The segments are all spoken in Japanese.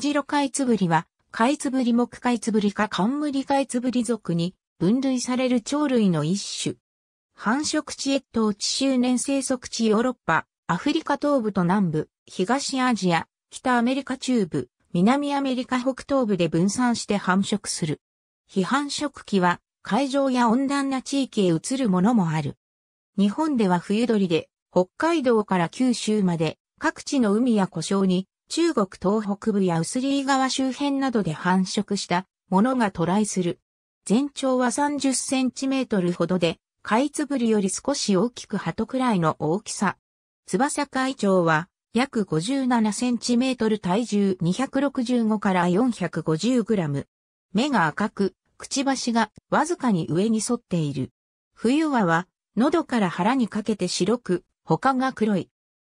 ジロカイツブリは、カイツブリ木カイツブリかカンムリカイツブリ属に分類される鳥類の一種。繁殖地越冬地周年生息地ヨーロッパ、アフリカ東部と南部、東アジア、北アメリカ中部、南アメリカ北東部で分散して繁殖する。非繁殖期は海上や温暖な地域へ移るものもある。日本では冬鳥で、北海道から九州まで各地の海や湖沼に中国東北部や薄利川周辺などで繁殖したものが渡来する。全長は30センチメートルほどで、カイツブリより少し大きく鳩くらいの大きさ。翼海長は約57センチメートル体重265から450グラム。目が赤く、くちばしがわずかに上に沿っている。冬はは、喉から腹にかけて白く、他が黒い。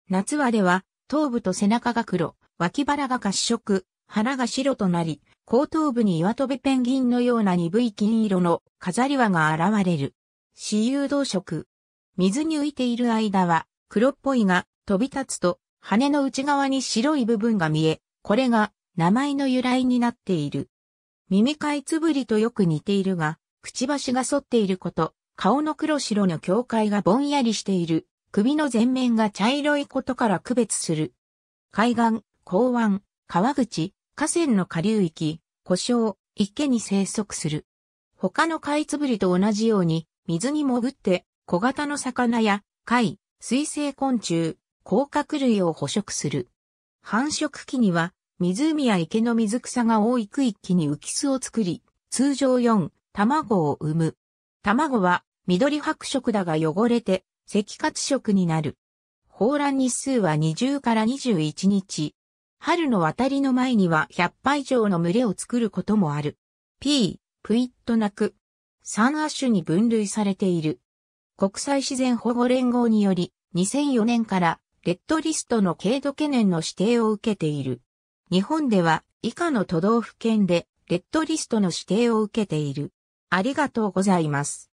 夏はでは、頭部と背中が黒、脇腹が褐色、腹が白となり、後頭部に岩飛びペンギンのような鈍い金色の飾り輪が現れる。私有動色。水に浮いている間は黒っぽいが飛び立つと羽の内側に白い部分が見え、これが名前の由来になっている。耳かいつぶりとよく似ているが、くちばしが反っていること、顔の黒白の境界がぼんやりしている、首の前面が茶色いことから区別する。海岸、港湾、川口、河川の下流域、湖沼、池に生息する。他のカイツブリと同じように、水に潜って小型の魚や貝、水生昆虫、甲殻類を捕食する。繁殖期には、湖や池の水草が多い区域に浮き巣を作り、通常4、卵を産む。卵は緑白色だが汚れて赤褐色になる。放卵日数は20から21日、春の渡りの前には100羽以上の群れを作ることもある。P、プイットナく。3亜種に分類されている。国際自然保護連合により、2004年からレッドリストの軽度懸念の指定を受けている。日本では以下の都道府県でレッドリストの指定を受けている。ありがとうございます。